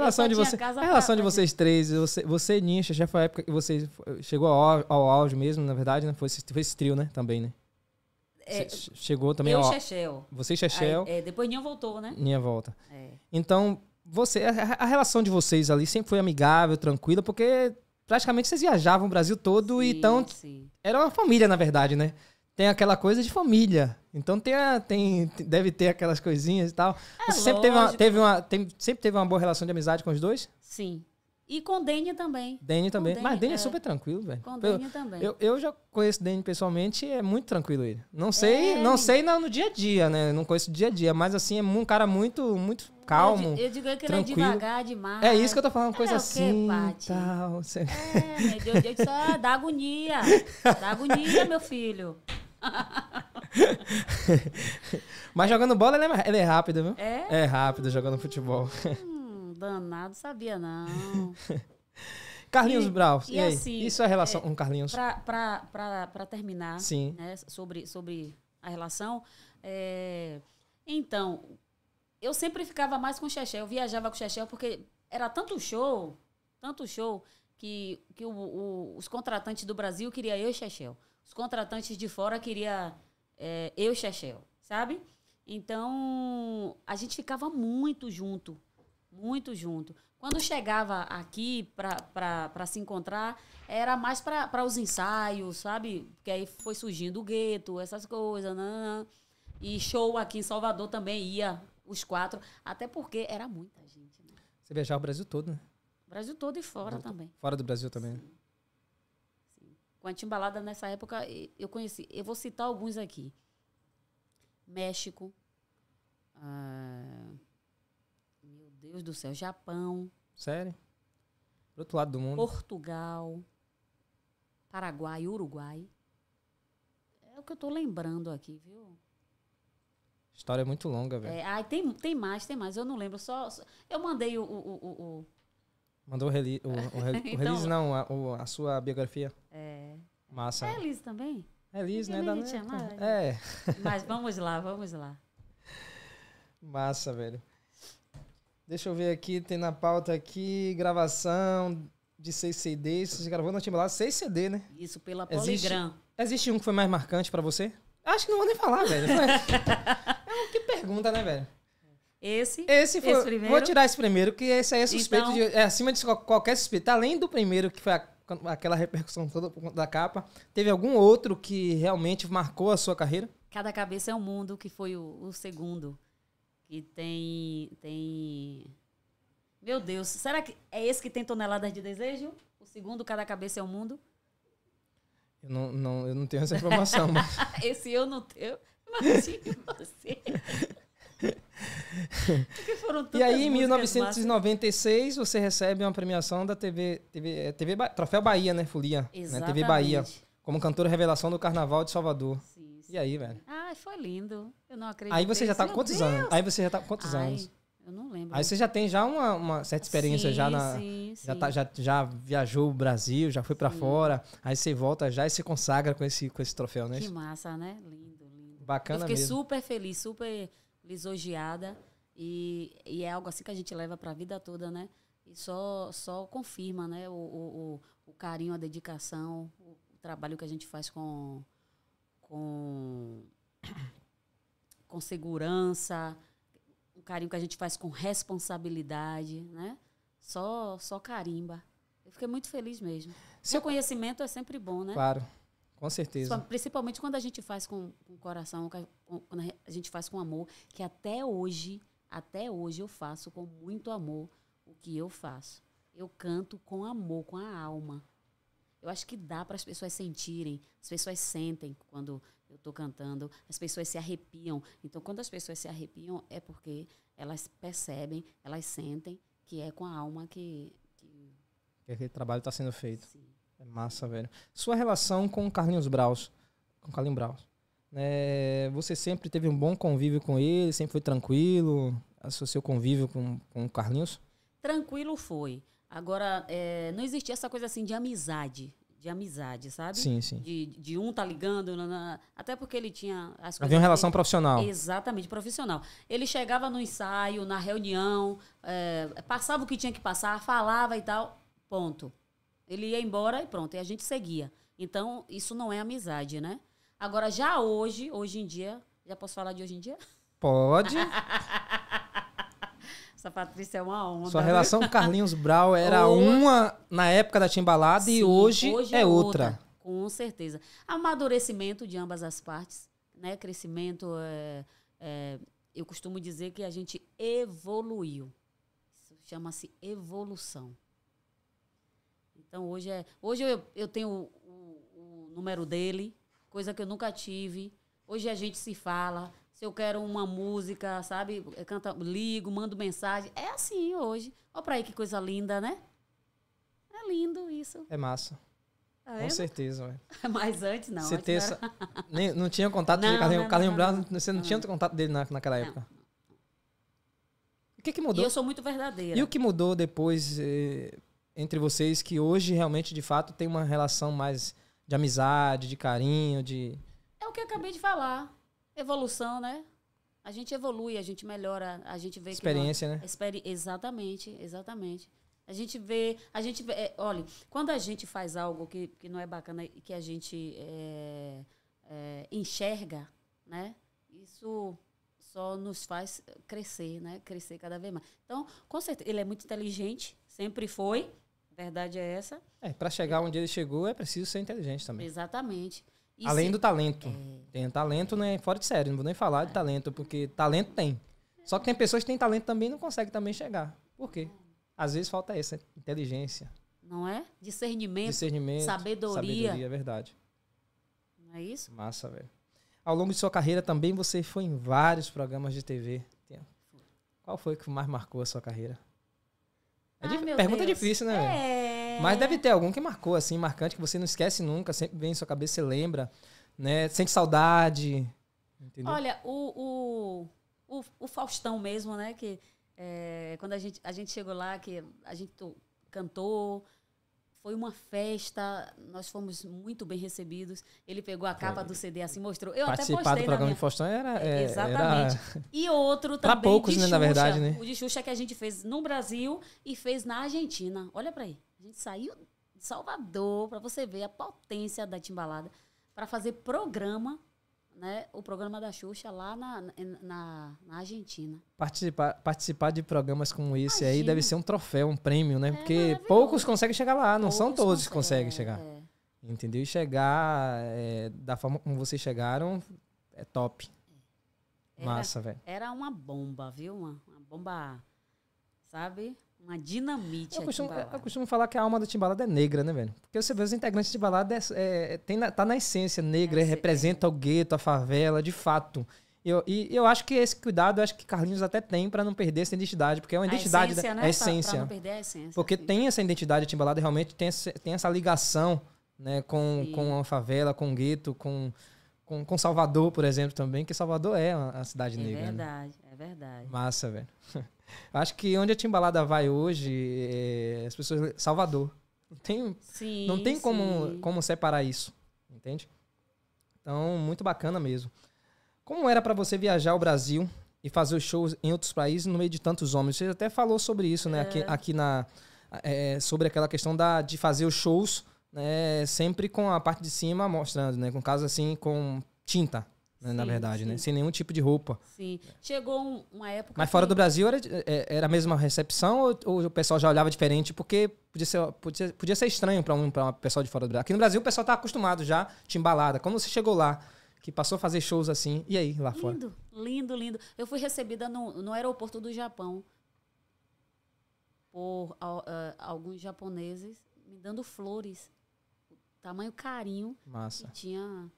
relação de você, a relação de vocês três, você, você Nincha já foi a época que você chegou ao, ao auge mesmo, na verdade, né? Foi, foi esse trio, né? Também, né? É, chegou também eu ao... Você e Chechel. é, depois Ninha voltou, né? Ninha volta. É. Então, você, a, a, relação de vocês ali sempre foi amigável, tranquila, porque praticamente vocês viajavam o Brasil todo sim, e então sim. era uma família, na verdade, né? tem aquela coisa de família. Então tem, a, tem deve ter aquelas coisinhas e tal. É, Você sempre teve, uma, teve uma tem, sempre teve uma boa relação de amizade com os dois? Sim. E com o Dene também. Dene também. Mas Dene é, é, super tranquilo, velho. Com também. Eu, eu já conheço Dene pessoalmente e é muito tranquilo ele. Não sei, é. não sei não, no dia a dia, né? Não conheço o dia a dia, mas assim é um cara muito muito calmo. Eu, eu digo que tranquilo. ele é devagar demais. É isso que eu tô falando, coisa é, assim, quê, tal. É, meu de Deus só dá agonia. Dá agonia, meu filho. Mas jogando bola, ele é, ele é rápido, viu? É? É rápido jogando futebol. Hum, danado, sabia não. Carlinhos e, Brau, e, e aí? Assim, é relação é, com Carlinhos? Para terminar Sim. Né, sobre, sobre a relação, é, então, eu sempre ficava mais com o Chechel, eu viajava com o Chechel porque era tanto show, tanto show, que, que o, o, os contratantes do Brasil queriam eu e Chechel os contratantes de fora queriam é, eu e Chechel, sabe? Então, a gente ficava muito junto, muito junto. Quando chegava aqui para se encontrar, era mais para os ensaios, sabe? Porque aí foi surgindo o gueto, essas coisas, nanana. Né, né, né. E show aqui em Salvador também ia, os quatro, até porque era muita gente. Né? Você viajava o Brasil todo, né? Brasil todo e fora Brasil, também. Fora do Brasil também. Sim. Com a timbalada, nessa época, eu conheci. Eu vou citar alguns aqui. México. Ah, meu Deus do céu. Japão. Sério? Do outro lado do mundo. Portugal. Paraguai, Uruguai. É o que eu estou lembrando aqui, viu? História é muito longa, velho. É, ai, tem, tem mais, tem mais. Eu não lembro. Só, só eu mandei o, o, o, o Mandou o, reli o, o, rel então, o release, não, a, o, a, sua biografia. É. Massa. É release também? É release, né? Da gente é. Mas vamos lá, vamos lá. Massa, velho. Deixa eu ver aqui, tem na pauta aqui, gravação de seis CDs. Você gravou na Timbalada seis CD, né? Isso, pela Poligram. Existe, existe um que foi mais marcante para você? Acho que não vou nem falar, velho. é o que pergunta, né, velho? Esse, esse foi. Esse primeiro. Vou tirar esse primeiro, que esse aí é suspeito então, de, é acima de qualquer suspeita. Além do primeiro, que foi a, aquela repercussão toda da capa, teve algum outro que realmente marcou a sua carreira? Cada Cabeça é um Mundo, que foi o, o segundo. Que tem. Tem. Meu Deus, será que é esse que tem toneladas de desejo? O segundo, Cada Cabeça é um Mundo? Eu não, não, eu não tenho essa informação. Mas... esse eu não tenho. Imagine você. e aí, em 1996, massa. você recebe uma premiação da TV, TV, é, TV Troféu Bahia, né? Folia. Né, Exatamente. Né? TV Bahia. Como cantora revelação do Carnaval de Salvador. Sim, sim. E aí, velho? Ai, foi lindo. Eu não acredito. Aí você já tá Meu quantos Deus. anos? Aí você já tá quantos Ai. anos? Eu não lembro. Aí você já tem já uma, uma certa experiência sim, já na sim, já, Tá, já, já viajou o Brasil, já foi para fora. Aí você volta já e se consagra com esse com esse troféu, né? Que massa, né? Lindo, lindo. Bacana Eu fiquei mesmo. super feliz, super lisonjeada e, e é algo assim que a gente leva para a vida toda, né? E só, só confirma, né? O, o, o carinho, a dedicação, o, o, trabalho que a gente faz com, com, com segurança, o carinho que a gente faz com responsabilidade, né? Só, só carimba. Eu fiquei muito feliz mesmo. Seu conhecimento é sempre bom, né? Claro, com certeza. Principalmente quando a gente faz com, com coração, quando a gente faz com amor, que até hoje até hoje eu faço com muito amor o que eu faço. Eu canto com amor, com a alma. Eu acho que dá para as pessoas sentirem, as pessoas sentem quando eu estou cantando, as pessoas se arrepiam. Então, quando as pessoas se arrepiam, é porque elas percebem, elas sentem que é com a alma que. Que, que aquele trabalho está sendo feito. Sim. É massa, velho. Sua relação com Carlinhos Braus. Com Carlinhos Braus. É, você sempre teve um bom convívio com ele, sempre foi tranquilo? O seu convívio com, com o Carlinhos? Tranquilo foi. Agora, é, não existia essa coisa assim de amizade. De amizade, sabe? Sim, sim. De, de um tá ligando. Na, na, até porque ele tinha. As Havia uma relação profissional. Exatamente, profissional. Ele chegava no ensaio, na reunião, é, passava o que tinha que passar, falava e tal, ponto. Ele ia embora e pronto. E a gente seguia. Então, isso não é amizade, né? Agora, já hoje, hoje em dia, já posso falar de hoje em dia? Pode. Essa Patrícia é uma onda. Sua relação com Carlinhos Brau era uma na época da Timbalada Sim, e hoje, hoje é, é outra. outra. Com certeza. Amadurecimento de ambas as partes, né? Crescimento. É, é, eu costumo dizer que a gente evoluiu. Isso chama-se evolução. Então hoje é. Hoje eu, eu tenho o, o, o número dele, coisa que eu nunca tive. Hoje a gente se fala. Se eu quero uma música, sabe? Canta, ligo, mando mensagem. É assim hoje. Olha pra aí que coisa linda, né? É lindo isso. É massa. Tá Com certeza, ué. Mas antes não. Você essa... Nem, não tinha contato não, de Carlinhos, carlinho Carlinhos não, você não, tinha contato dele na, naquela época. O que, que mudou? E eu sou muito verdadeira. E o que mudou depois eh, entre vocês que hoje realmente, de fato, tem uma relação mais de amizade, de carinho, de. É o que eu acabei de falar. Evolução, né? A gente evolui, a gente melhora, a gente vê Experiência, nós... né? Experi... Exatamente, exatamente. A gente vê, a gente vê, é, olha, quando a gente faz algo que, que não é bacana e que a gente é, é, enxerga, né? Isso só nos faz crescer, né? Crescer cada vez mais. Então, com certeza, ele é muito inteligente, sempre foi, Verdade é essa. É, para chegar onde ele chegou é preciso ser inteligente também. Exatamente. E Além se... do talento. É. Tem talento, né? Fora de sério, não vou nem falar é. de talento, porque talento tem. Só que tem pessoas que têm talento também e não conseguem também chegar. Por quê? Às vezes falta essa inteligência. Não é? Discernimento. Discernimento. Sabedoria. Sabedoria, é verdade. Não é isso? Massa, velho. Ao longo de sua carreira também você foi em vários programas de TV. Qual foi que mais marcou a sua carreira? É Ai, ah, pergunta Deus. difícil, né? É. Mas deve ter algum que marcou, assim, marcante, que você não esquece nunca, sempre vem em sua cabeça, você lembra, né? Sente saudade. Entendeu? Olha, o, o, o, o, Faustão mesmo, né? Que é, quando a gente, a gente chegou lá, que a gente cantou. Foi uma festa, nós fomos muito bem recebidos. Ele pegou a capa do CD assim, mostrou. Eu Participar até postei do programa minha... de Faustão era. É, Exatamente. Era... E outro também. Pra poucos, né, Xuxa, na verdade, né? O de Xuxa que a gente fez no Brasil e fez na Argentina. Olha para aí. A gente saiu de Salvador, para você ver a potência da timbalada, para fazer programa né, o programa da Xuxa lá na, na, na Argentina. Participar, participar de programas como esse Imagina. aí deve ser um troféu, um prêmio, né? É Porque poucos conseguem chegar lá, não poucos são todos que conseguem, conseguem chegar. É, é. Entendeu? E chegar é, da forma como vocês chegaram é top. É. Era, Massa, velho. Era uma bomba, viu? Uma, uma bomba sabe? Uma dinamite. Eu costumo, eu costumo falar que a alma da timbalada é negra, né, velho? Porque você vê os integrantes de timbalada é, é, é, tem na, tá na essência negra, é, é assim, representa o gueto, a favela, de fato. Eu, e eu acho que esse cuidado, eu acho que Carlinhos até tem para não perder essa identidade, porque é uma a identidade. Essência, da, né? A né? essência. É pra, pra não perder a essência. Porque tem essa identidade, timbalada realmente tem, essa, tem essa ligação né, com, com a favela, com o gueto, com, com, com, Salvador, por exemplo, também, que Salvador é a cidade é negra. É verdade, né? é verdade. Massa, velho. Acho que onde a Timbalada vai hoje, é, as pessoas. Salvador. Não tem, sim, não tem sim. como, como separar isso. Entende? Então, muito bacana mesmo. Como era para você viajar ao Brasil e fazer os shows em outros países no meio de tantos homens? Você até falou sobre isso, né? É. Aqui, aqui na. É, sobre aquela questão da, de fazer os shows né, sempre com a parte de cima mostrando, né? Com caso assim, com tinta, né, sim, na verdade, né? sim. né? Sem nenhum tipo de roupa. Sim. Chegou uma época. Mas fora do Brasil era, é, era a mesma recepção ou, ou, o pessoal já olhava diferente? Porque podia ser, podia, podia ser estranho para um pra uma pessoa de fora do Brasil. Aqui no Brasil o pessoal tá acostumado já, te embalada. Quando você chegou lá, que passou a fazer shows assim, e aí lá lindo, fora? Lindo, lindo, lindo. Eu fui recebida no, no aeroporto do Japão por uh, alguns japoneses me dando flores. Tamanho carinho Massa. E tinha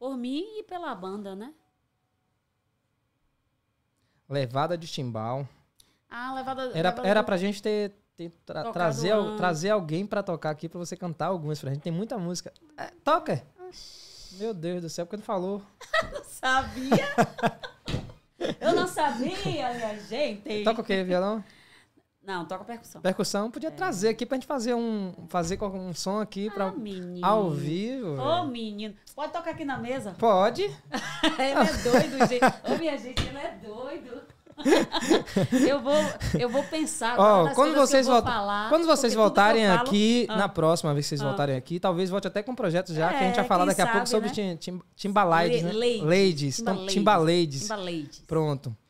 por mim e pela banda, né? Levada de timbal. Ah, levada. Era, levada era pra gente ter, ter tra trazer, trazer alguém pra tocar aqui pra você cantar algumas pra gente. Tem muita música. É, toca! Oxi. Meu Deus do céu, porque não falou. não sabia! Eu não sabia, minha gente! Toca o quê? Violão? Não, toca percussão. Percussão podia é. trazer aqui pra gente fazer um, fazer um som aqui ah, pra, ao vivo. Ô, oh, menino. Pode tocar aqui na mesa? Pode. ele é doido, gente. Ô, minha gente, ele é doido. eu, vou, eu vou pensar. Oh, quando, vocês vou falar, quando vocês voltarem falo, aqui, ah, na próxima vez que vocês ah, voltarem aqui, talvez volte até com um projeto já, é, que a gente vai é, falar daqui sabe, a pouco né? sobre tim, tim, Timbalades, né? Ladies. Ladies. Então, timbalades. Timbalades. Pronto.